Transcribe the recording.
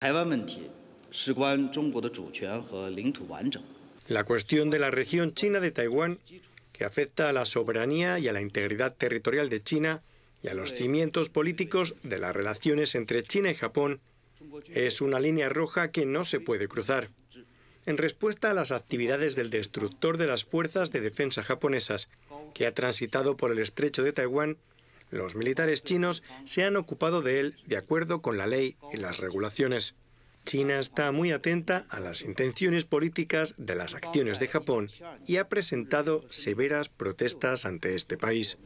La cuestión de la región china de Taiwán, que afecta a la soberanía y a la integridad territorial de China y a los cimientos políticos de las relaciones entre China y Japón, es una línea roja que no se puede cruzar. En respuesta a las actividades del destructor de las fuerzas de defensa japonesas, que ha transitado por el estrecho de Taiwán los militares chinos se han ocupado de él de acuerdo con la ley y las regulaciones. China está muy atenta a las intenciones políticas de las acciones de Japón y ha presentado severas protestas ante este país.